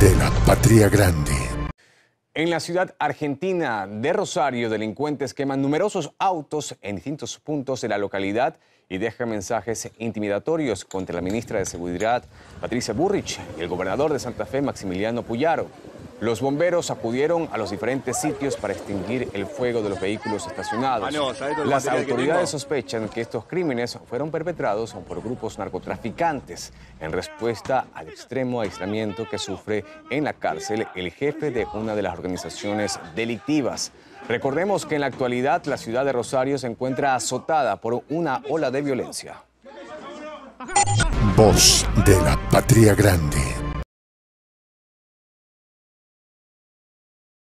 de la patria grande. En la ciudad argentina de Rosario, delincuentes queman numerosos autos en distintos puntos de la localidad y dejan mensajes intimidatorios contra la ministra de Seguridad, Patricia Burrich, y el gobernador de Santa Fe, Maximiliano Puyaro. Los bomberos acudieron a los diferentes sitios para extinguir el fuego de los vehículos estacionados. Ah, las autoridades sospechan que estos crímenes fueron perpetrados por grupos narcotraficantes en respuesta al extremo aislamiento que sufre en la cárcel el jefe de una de las organizaciones delictivas. Recordemos que en la actualidad la ciudad de Rosario se encuentra azotada por una ola de violencia. Voz de la Patria Grande.